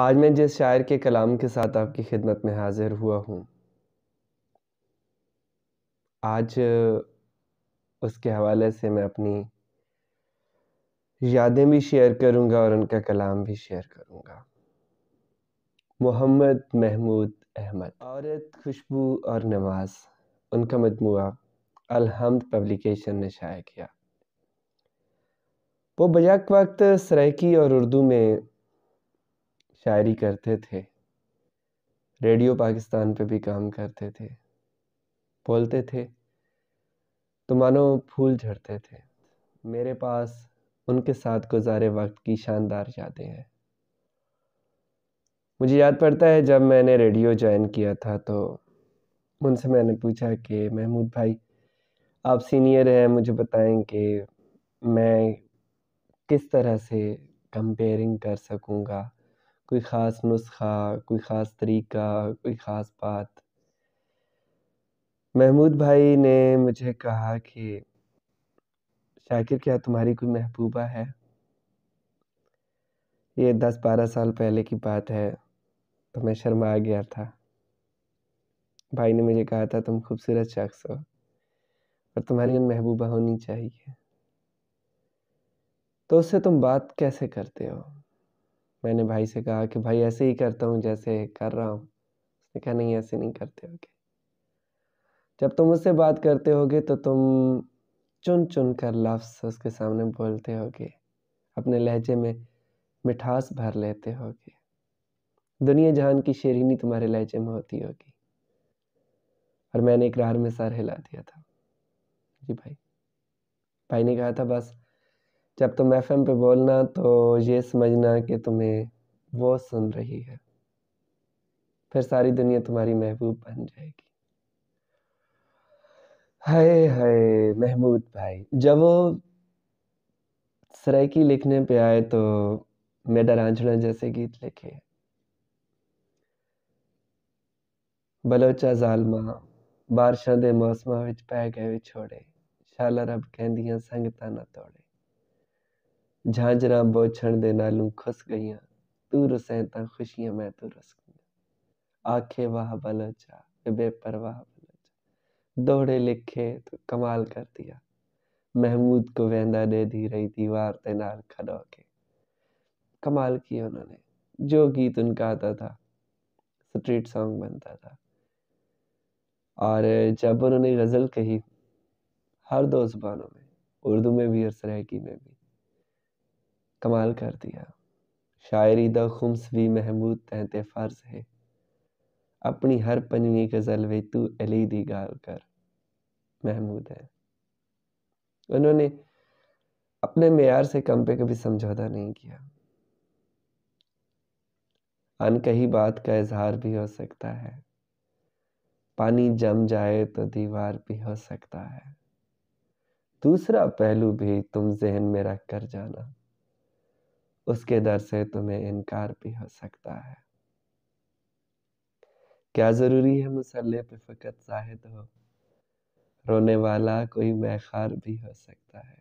आज मैं जिस शायर के कलाम के साथ आपकी खिदमत में हाजिर हुआ हूँ आज उसके हवाले से मैं अपनी यादें भी शेयर करूँगा और उनका कलाम भी शेयर करूँगा मोहम्मद महमूद अहमद औरत खुशबू और नमाज उनका मजमू अलहमद पब्लिकेशन ने शाया किया वो बजाक वक्त सराकी और उर्दू में शायरी करते थे रेडियो पाकिस्तान पे भी काम करते थे बोलते थे तो मानो फूल झड़ते थे मेरे पास उनके साथ गुजारे वक्त की शानदार यादें हैं मुझे याद पड़ता है जब मैंने रेडियो ज्वाइन किया था तो उनसे मैंने पूछा कि महमूद भाई आप सीनियर हैं मुझे बताएं कि मैं किस तरह से कंपेयरिंग कर सकूँगा कोई ख़ास नुस्खा कोई ख़ास तरीका कोई ख़ास बात महमूद भाई ने मुझे कहा कि शाकिर क्या तुम्हारी कोई महबूबा है ये दस बारह साल पहले की बात है तो मैं शर्मा गया था भाई ने मुझे कहा था तुम खूबसूरत शख्स हो और तुम्हारी महबूबा होनी चाहिए तो उससे तुम बात कैसे करते हो मैंने भाई से कहा कि भाई ऐसे ही करता हूँ जैसे कर रहा हूँ उसने कहा नहीं ऐसे नहीं करते होगे जब तुम उससे बात करते होगे तो तुम चुन चुन कर लफ्स उसके सामने बोलते होगे अपने लहजे में मिठास भर लेते होगे दुनिया जहान की शेरनी तुम्हारे लहजे में होती होगी और मैंने इकरार में सर हिला दिया था जी भाई भाई ने कहा था बस जब तुम एफ पे बोलना तो ये समझना कि तुम्हें वो सुन रही है फिर सारी दुनिया तुम्हारी महबूब बन जाएगी हाय हाय महमूद भाई जब वो सरायकी लिखने पे आए तो मैं डरांझड़ा जैसे गीत लिखे बलोचा जालमा बारिशा के मौसम पै गए छोड़े शाला रब ਰੱਬ ਕਹਿੰਦੀਆਂ ना तोड़े झांझरा बोछण दे नालू खुस गईया तू त खुशियां मैं तो रस आखे वाह बलोचा बेपरवाह बलोचा दौड़े लिखे तो कमाल कर दिया महमूद को वेंदा दे दी रही दीवार ते नाल खड़ो के कमाल किया उन्होंने जो गीत उनका आता था स्ट्रीट सॉन्ग बनता था और जब उन्होंने गज़ल कही हर दो जुबानों में उर्दू में भी और सरायकी में भी कमाल कर दिया शायरी द खुम्स भी महमूद तहते फर्ज है अपनी हर पंजवी गज़ल वे तू अली दी गाल कर महमूद है उन्होंने अपने मैार से कम पे कभी समझौता नहीं किया कही बात का इजहार भी हो सकता है पानी जम जाए तो दीवार भी हो सकता है दूसरा पहलू भी तुम जहन में रख कर जाना उसके डर से तुम्हें इनकार भी हो सकता है क्या जरूरी है मुसल्ले पे फकत जाहिद हो रोने वाला कोई मैखार भी हो सकता है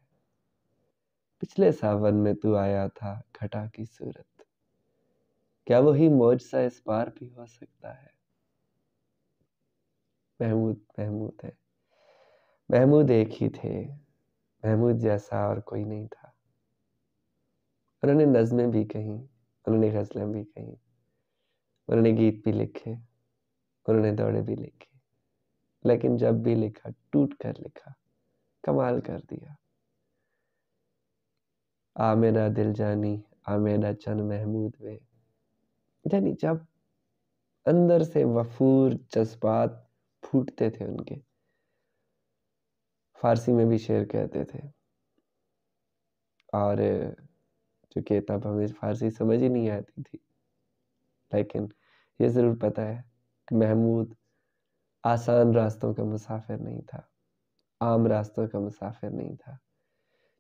पिछले सावन में तू आया था घटा की सूरत क्या वही मौज सा इस पार भी हो सकता है महमूद महमूद है महमूद एक ही थे महमूद जैसा और कोई नहीं था उन्होंने नज़में भी कहीं उन्होंने गज़लें भी कहीं उन्होंने गीत भी लिखे उन्होंने दौड़े भी लिखे लेकिन जब भी लिखा टूट कर लिखा कमाल कर दिया आ मेरा दिल जानी आ मेरा चन महमूद वे यानी जब अंदर से वफूर जज्बात फूटते थे उनके फारसी में भी शेर कहते थे और चूँकि तब हमें फारसी समझ ही नहीं आती थी लेकिन ये ज़रूर पता है कि महमूद आसान रास्तों का मुसाफिर नहीं था आम रास्तों का मुसाफिर नहीं था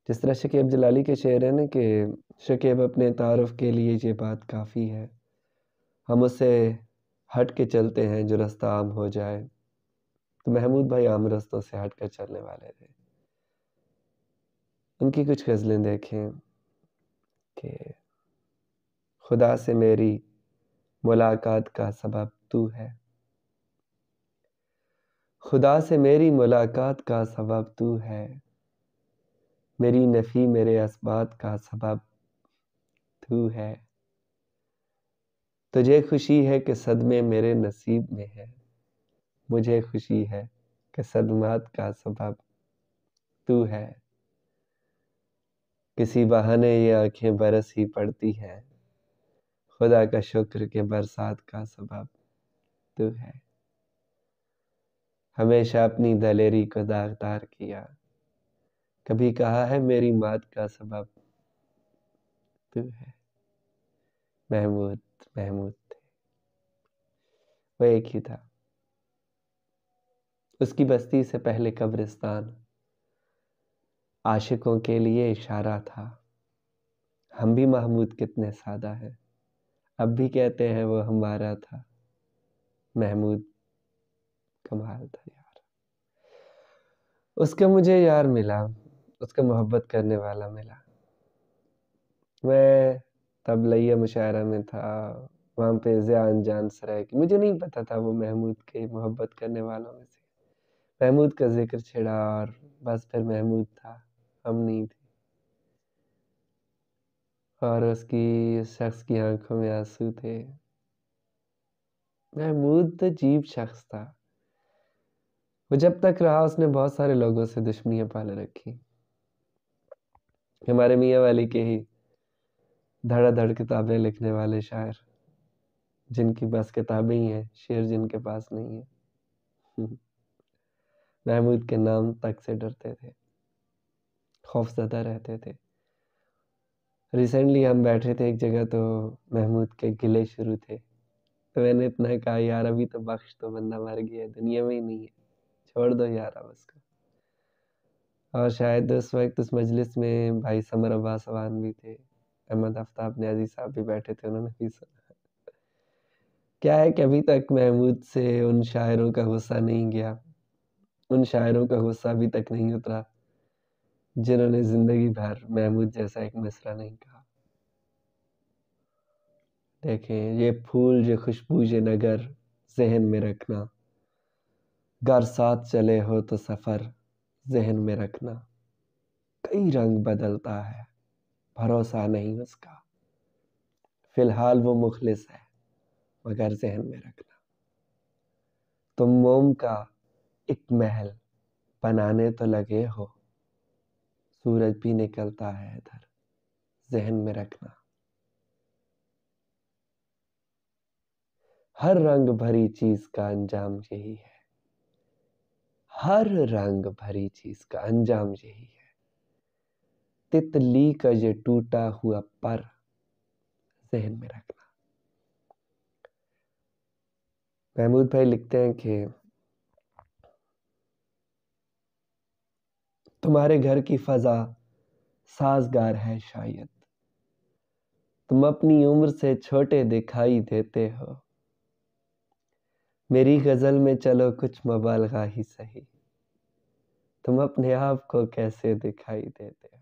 जिस तरह शकेब जलाली के शेर है ना कि शकेब अपने तारफ़ के लिए ये बात काफ़ी है हम उसे हट के चलते हैं जो रास्ता आम हो जाए तो महमूद भाई आम रास्तों से हट कर चलने वाले थे उनकी कुछ गज़लें देखें कि खुदा से मेरी मुलाकात का सबब तू है खुदा से मेरी मुलाकात का सबब तू है मेरी नफ़ी मेरे इस्बात का सबब तू है तुझे खुशी है कि सदमे मेरे नसीब में है मुझे खुशी है कि सदमात का सबब तू है किसी बहाने ये आंखें बरस ही पड़ती हैं खुदा का शुक्र के बरसात का सबब तू तो है हमेशा अपनी दलेरी को दागदार किया कभी कहा है मेरी मात का सबब तू तो है महमूद महमूद थे वो एक ही था उसकी बस्ती से पहले कब्रिस्तान आशिकों के लिए इशारा था हम भी महमूद कितने सादा हैं अब भी कहते हैं वो हमारा था महमूद कमाल था यार उसका मुझे यार मिला उसका मोहब्बत करने वाला मिला मैं तब लैया मुशायरा में था वहाँ पे ज़िया जान सराय की मुझे नहीं पता था वो महमूद के मोहब्बत करने वालों में से महमूद का जिक्र छिड़ा और बस फिर महमूद था हम नहीं थे और उसकी शख्स की आंखों में आंसू थे महमूद तो जीप शख्स था वो जब तक रहा उसने बहुत सारे लोगों से दुश्मनियाँ पाल रखी हमारे मियाँ वाली के ही धड़ाधड़ किताबें लिखने वाले शायर जिनकी बस किताबें ही हैं शेर जिनके पास नहीं है महमूद के नाम तक से डरते थे खौफजदा रहते थे रिसेंटली हम बैठे थे एक जगह तो महमूद के गिले शुरू थे तो मैंने इतना कहा यार अभी तो बख्श तो बंदा मर गया दुनिया में ही नहीं है छोड़ दो यार अब उसको और शायद उस वक्त उस मजलिस में भाई समर अब्बास अवान भी थे अहमद आफ्ताब न्याजी साहब भी बैठे थे उन्होंने भी सुना क्या है कि अभी तक महमूद से उन शायरों का गुस्सा नहीं गया उन शायरों का गुस्सा अभी तक नहीं उतरा जिन्होंने जिंदगी भर महमूद जैसा एक मिसरा नहीं कहा देखें ये फूल ये खुशबू ये नगर जहन में रखना घर साथ चले हो तो सफ़र जहन में रखना कई रंग बदलता है भरोसा नहीं उसका फिलहाल वो मुखलिस है मगर जहन में रखना तुम मोम का एक महल बनाने तो लगे हो सूरज भी निकलता है इधर जहन में रखना हर रंग भरी चीज का अंजाम यही है हर रंग भरी चीज का अंजाम यही है तितली का ये टूटा हुआ पर जहन में रखना महमूद भाई लिखते हैं कि तुम्हारे घर की फ़ज़ा साजगार है शायद तुम अपनी उम्र से छोटे दिखाई देते हो मेरी गज़ल में चलो कुछ मबालगा ही सही तुम अपने आप को कैसे दिखाई देते हो